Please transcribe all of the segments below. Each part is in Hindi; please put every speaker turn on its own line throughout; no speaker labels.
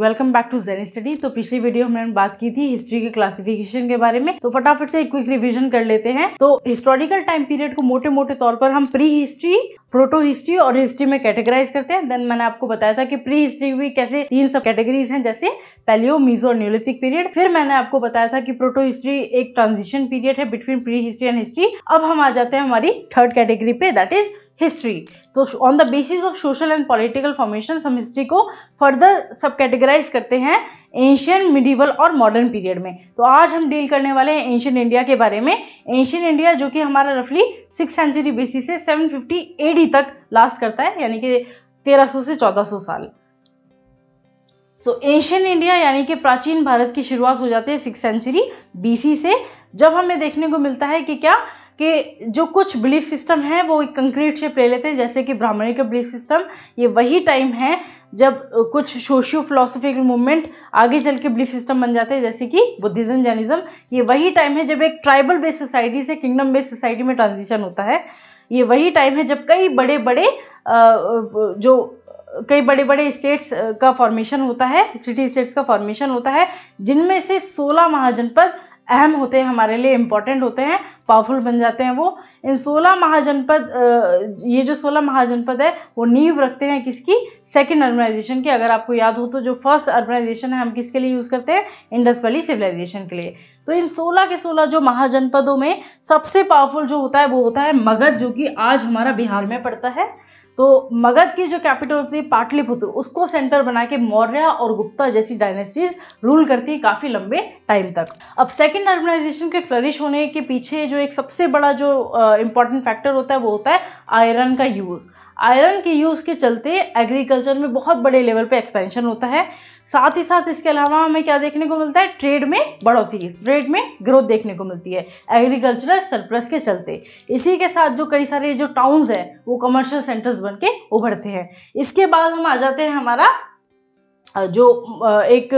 welcome back to Zen Study तो पिछली वीडियो हमने बात की थी हिस्ट्री के क्लासिफिकेशन के बारे में तो फटाफट से क्विक रिवीजन कर लेते हैं तो हिस्टोरिकल टाइम पीरियड को मोटे मोटे तौर पर हम प्री हिस्ट्री प्रोटो हिस्ट्री और हिस्ट्री में कैटेगराइज करते हैं देन मैंने आपको बताया था कि प्री हिस्ट्री भी कैसे तीन सब कैटेगरीज हैं जैसे पैलियो मीजो और न्यूलिथिक पीरियड फिर मैंने आपको बताया था कि प्रोटो हिस्ट्री एक ट्रांजिशन पीरियड है between prehistory and history अब हम आ जाते हैं हमारी थर्ड कैटेगरी पे दैट इज हिस्ट्री तो on the basis of social and political formation हम हिस्ट्री को फर्दर सब कैटेगराइज करते हैं एशियन मिडिवल और मॉडर्न पीरियड में तो आज हम डील करने वाले हैं एशियन इंडिया के बारे में एंशियन इंडिया जो कि हमारा रफली सिक्स सेंचुरी बेसिस से सेवन फिफ्टी एडी तक लास्ट करता है यानी कि तेरह सौ से चौदह सौ साल सो एशियन इंडिया यानी कि प्राचीन भारत की शुरुआत हो जाती है सिक्स सेंचुरी बीसी से जब हमें देखने को मिलता है कि क्या कि जो कुछ बिलीफ सिस्टम है वो एक कंक्रीट शेप ले लेते हैं जैसे कि ब्राह्मणी का बिलीफ सिस्टम ये वही टाइम है जब कुछ सोशियो फिलोसफिकल मूवमेंट आगे चल के बिलीफ सिस्टम बन जाते हैं जैसे कि बुद्धिज़्म जैनिज़्म ये वही टाइम है जब एक ट्राइबल बेस्ड सोसाइटी से किंगडम बेस्ड सोसाइटी में ट्रांजिशन होता है ये वही टाइम है जब कई बड़े बड़े जो कई बड़े बड़े स्टेट्स का फॉर्मेशन होता है सिटी स्टेट्स का फॉर्मेशन होता है जिनमें से 16 महाजनपद अहम होते हैं हमारे लिए इम्पॉर्टेंट होते हैं पावरफुल बन जाते हैं वो इन सोलह महाजनपद ये जो सोलह महाजनपद है वो नींव रखते हैं किसकी सेकेंड अर्बनाइजेशन की अगर आपको याद हो तो जो फर्स्ट अर्बनाइजेशन है हम किसके लिए यूज़ करते हैं इंडस वैली सिविलाइजेशन के लिए तो इन सोलह के सोलह जो महाजनपदों में सबसे पावरफुल जो होता है वो होता है मगध जो कि आज हमारा बिहार में पड़ता है तो मगध की जो कैपिटल होती है पाटलिपुत्र उसको सेंटर बना के मौर्य और गुप्ता जैसी डायनेस्टीज रूल करती है काफ़ी लंबे टाइम तक अब सेकेंड अर्बनाइजेशन के फ्लरिश होने के पीछे जो एक सबसे बड़ा जो इम्पॉर्टेंट फैक्टर होता है वो होता है आयरन का यूज़ आयरन के यूज़ के चलते एग्रीकल्चर में बहुत बड़े लेवल पे एक्सपेंशन होता है साथ ही साथ इसके अलावा हमें क्या देखने को मिलता है ट्रेड में बढ़ोतरी ट्रेड में ग्रोथ देखने को मिलती है एग्रीकल्चरल सरप्लस के चलते इसी के साथ जो कई सारे जो टाउन्स हैं वो कमर्शियल सेंटर्स बन के उभरते हैं इसके बाद हम आ जाते हैं हमारा जो एक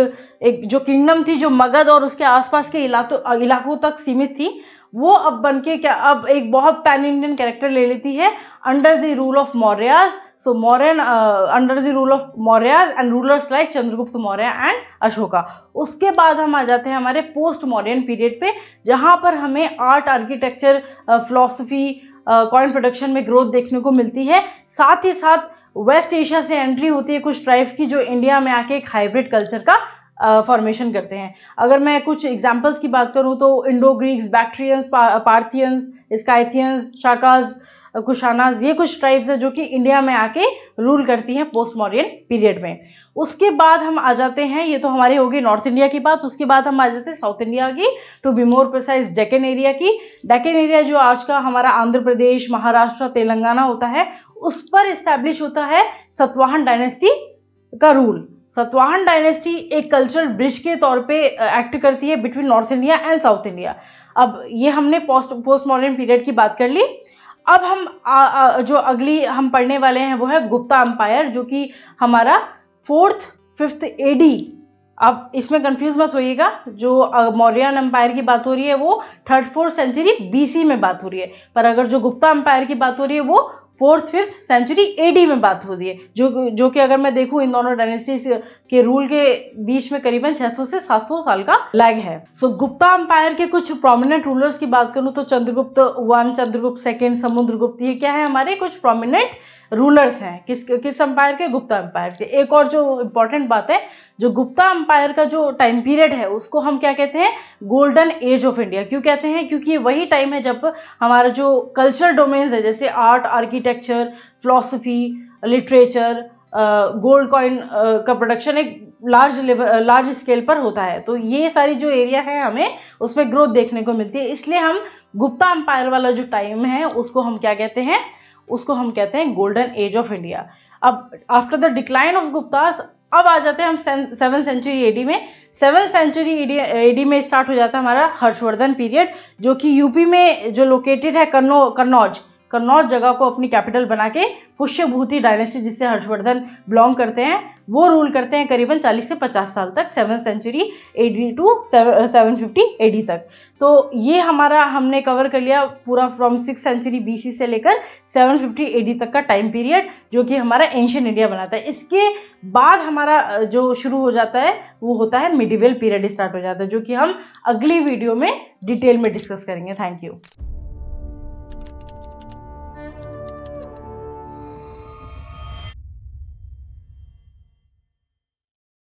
एक जो किंगडम थी जो मगध और उसके आसपास के इलाकों इलाकों तक सीमित थी वो अब बन के क्या अब एक बहुत पैन इंडियन कैरेक्टर ले लेती है under the rule of Mauryas so Mauryan under the rule of Mauryas and rulers like Chandragupta Maurya and Ashoka उसके बाद हम आ जाते हैं हमारे पोस्ट मॉडर्न पीरियड पे जहाँ पर हमें art architecture philosophy coin production में ग्रोथ देखने को मिलती है साथ ही साथ वेस्ट एशिया से एंट्री होती है कुछ ट्राइब्स की जो इंडिया में आके एक हाइब्रिड कल्चर का फॉर्मेशन करते हैं अगर मैं कुछ एग्जाम्पल्स की बात करूँ तो Indo Greeks Bactrians Parthians Scythians Shakas Kushanas ये कुछ ट्राइब्स हैं जो कि इंडिया में आके रूल करती हैं पोस्ट मॉडर्न पीरियड में उसके बाद हम आ जाते हैं ये तो हमारी होगी नॉर्थ इंडिया की बात उसके बाद हम आ जाते हैं साउथ इंडिया की to be more precise Deccan area की डेकन एरिया जो आज का हमारा आंध्र प्रदेश महाराष्ट्र तेलंगाना होता है उस पर इस्टेब्लिश होता है सतवाहन डायनेस्टी का रूल सतवाहन डायनेस्टी एक कल्चरल ब्रिज के तौर पे एक्ट करती है between North India and South India अब ये हमने पोस्ट पोस्ट मॉडर्न पीरियड की बात कर ली अब हम आ, आ, जो अगली हम पढ़ने वाले हैं वो है गुप्ता अम्पायर जो कि हमारा फोर्थ फिफ्थ डी अब इसमें कंफ्यूज मत होइएगा जो मौर्यन अम्पायर की बात हो रही है वो थर्ड फोर्थ सेंचुरी बीसी में बात हो रही है पर अगर जो गुप्ता अम्पायर की बात हो रही है वो फोर्थ फिफ्थ सेंचुरी एडी में बात हो रही है जो जो कि अगर मैं देखूँ इन दोनों डायनेस्टीज के रूल के बीच में करीबन 600 से 700 साल का लैग है सो so, गुप्ता अंपायर के कुछ प्रोमिनेंट रूलर्स की बात करूँ तो चंद्रगुप्त वन चंद्रगुप्त सेकेंड समुद्रगुप्त ये क्या है हमारे कुछ प्रोमिनेंट रूलर्स हैं किस किस अंपायर के गुप्ता अंपायर के एक और जो इंपॉर्टेंट बात है जो गुप्ता अंपायर का जो टाइम पीरियड है उसको हम क्या कहते हैं गोल्डन एज ऑफ इंडिया क्यों कहते हैं क्योंकि ये वही टाइम है जब हमारा जो कल्चर डोमेन्स है जैसे art architect architecture philosophy literature gold coin का प्रोडक्शन एक लार्ज लेवल लार्ज स्केल पर होता है तो ये सारी जो एरिया है हमें उसमें ग्रोथ देखने को मिलती है इसलिए हम गुप्ता एम्पायर वाला जो टाइम है उसको हम क्या कहते हैं उसको हम कहते हैं गोल्डन एज ऑफ इंडिया अब after the decline of Guptas अब आ जाते हैं हम सेवन सेंचुरी एडी में सेवन सेंचुरी एडी में स्टार्ट हो जाता है हमारा हर्षवर्धन पीरियड जो कि यूपी में जो लोकेटेड है कन्नौ कन्नौज कन्नौज जगह को अपनी कैपिटल बना के पुष्यभूति डायनेस्टी जिससे हर्षवर्धन बिलोंग करते हैं वो रूल करते हैं करीबन चालीस से पचास साल तक seven century AD to seven fifty AD तक तो ये हमारा हमने कवर कर लिया पूरा फ्रॉम सिक्स सेंचुरी बीसी से लेकर 750 एडी तक का टाइम पीरियड जो कि हमारा एंशियन इंडिया बनाता है इसके बाद हमारा जो शुरू हो जाता है वो होता है मिडिवेल पीरियड स्टार्ट हो जाता है जो कि हम अगली वीडियो में डिटेल में डिस्कस करेंगे थैंक यू